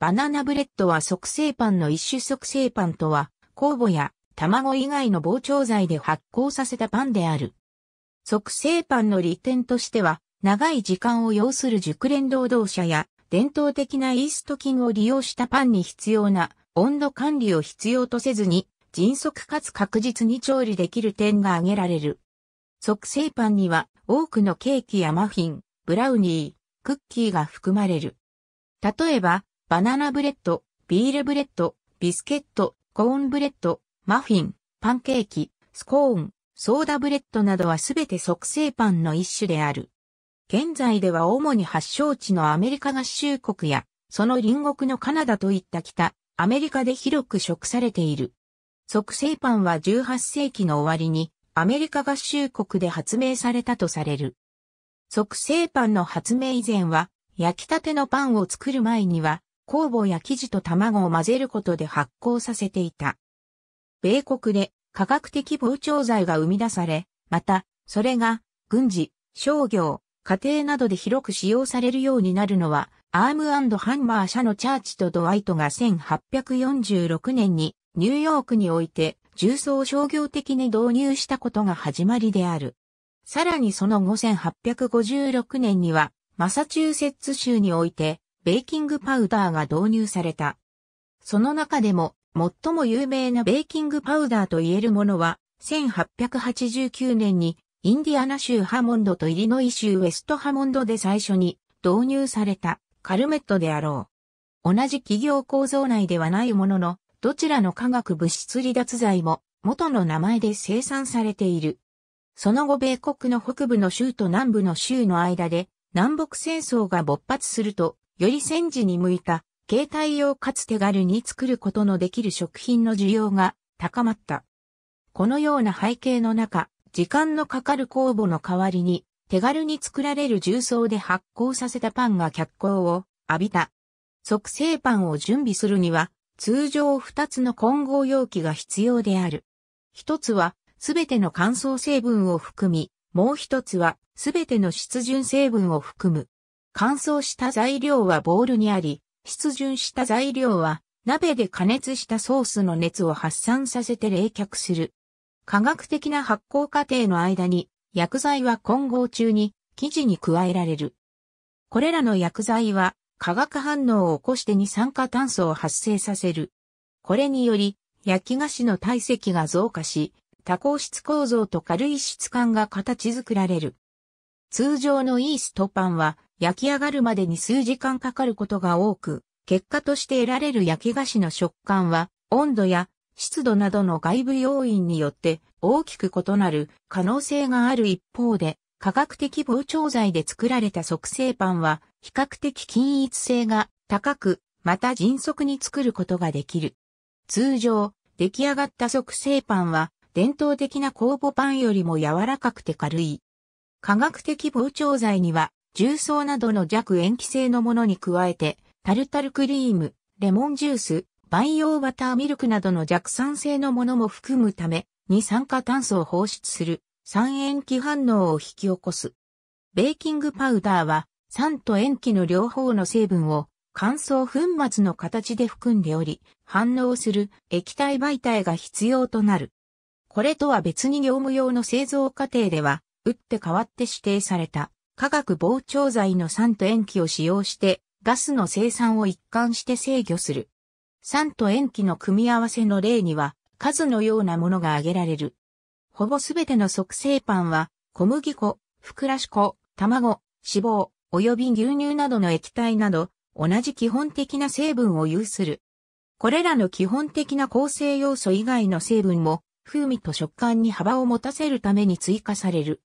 バナナブレッドは促成パンの一種促成パンとは、酵母や卵以外の膨張剤で発酵させたパンである。促成パンの利点としては、長い時間を要する熟練労働者や、伝統的なイースト菌を利用したパンに必要な温度管理を必要とせずに、迅速かつ確実に調理できる点が挙げられる。促成パンには多くのケーキやマフィン、ブラウニー、クッキーが含まれる。例えば、バナナブレッド、ビールブレッド、ビスケット、コーンブレッド、マフィン、パンケーキ、スコーン、ソーダブレッドなどはすべて即成パンの一種である。現在では主に発祥地のアメリカ合衆国や、その隣国のカナダといった北、アメリカで広く食されている。即成パンは18世紀の終わりに、アメリカ合衆国で発明されたとされる。即成パンの発明以前は、焼きたてのパンを作る前には、酵母や生地と卵を混ぜることで発酵させていた。米国で科学的膨張剤が生み出され、また、それが軍事、商業、家庭などで広く使用されるようになるのは、アームハンマー社のチャーチとドワイトが1846年にニューヨークにおいて重曹商業的に導入したことが始まりである。さらにその後1856年にはマサチューセッツ州においてベーキングパウダーが導入された。その中でも、最も有名なベーキングパウダーと言えるものは、1889年に、インディアナ州ハモンドとイリノイ州ウェストハモンドで最初に導入されたカルメットであろう。同じ企業構造内ではないものの、どちらの化学物質離脱剤も元の名前で生産されている。その後米国の北部の州と南部の州の間で南北戦争が勃発するとより戦時に向いた、携帯用かつ手軽に作ることのできる食品の需要が高まった。このような背景の中、時間のかかる酵母の代わりに、手軽に作られる重曹で発酵させたパンが脚光を浴びた。即成パンを準備するには、通常2つの混合容器が必要である。1つは、すべての乾燥成分を含み、もう1つは、すべての湿潤成分を含む。乾燥した材料はボウルにあり、湿潤した材料は鍋で加熱したソースの熱を発散させて冷却する。科学的な発酵過程の間に薬剤は混合中に生地に加えられる。これらの薬剤は化学反応を起こして二酸化炭素を発生させる。これにより焼き菓子の体積が増加し、多孔質構造と軽い質感が形作られる。通常のイーストパンは焼き上がるまでに数時間かかることが多く、結果として得られる焼き菓子の食感は、温度や湿度などの外部要因によって大きく異なる可能性がある一方で、科学的膨張剤で作られた促成パンは比較的均一性が高く、また迅速に作ることができる。通常、出来上がった促成パンは伝統的な酵母パンよりも柔らかくて軽い。科学的膨張剤には重曹などの弱塩基性のものに加えて、タルタルクリーム、レモンジュース、培養バターミルクなどの弱酸性のものも含むため、二酸化炭素を放出する酸塩基反応を引き起こす。ベーキングパウダーは酸と塩基の両方の成分を乾燥粉末の形で含んでおり、反応する液体媒体が必要となる。これとは別に業務用の製造過程では、打って変わって指定された化学膨張剤の酸と塩基を使用してガスの生産を一貫して制御する。酸と塩基の組み合わせの例には数のようなものが挙げられる。ほぼすべての促成パンは小麦粉、ふくらし粉、卵、脂肪、及び牛乳などの液体など同じ基本的な成分を有する。これらの基本的な構成要素以外の成分も風味と食感に幅を持たせるために追加される。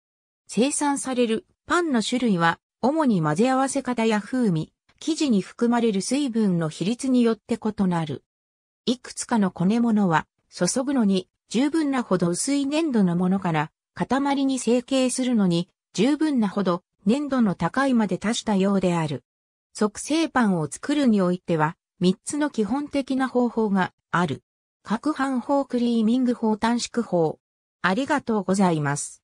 生産されるパンの種類は、主に混ぜ合わせ方や風味、生地に含まれる水分の比率によって異なる。いくつかのこね物は、注ぐのに十分なほど薄い粘土のものから、塊に成形するのに十分なほど粘土の高いまで足したようである。即成パンを作るにおいては、3つの基本的な方法がある。各版法クリーミング法短縮法。ありがとうございます。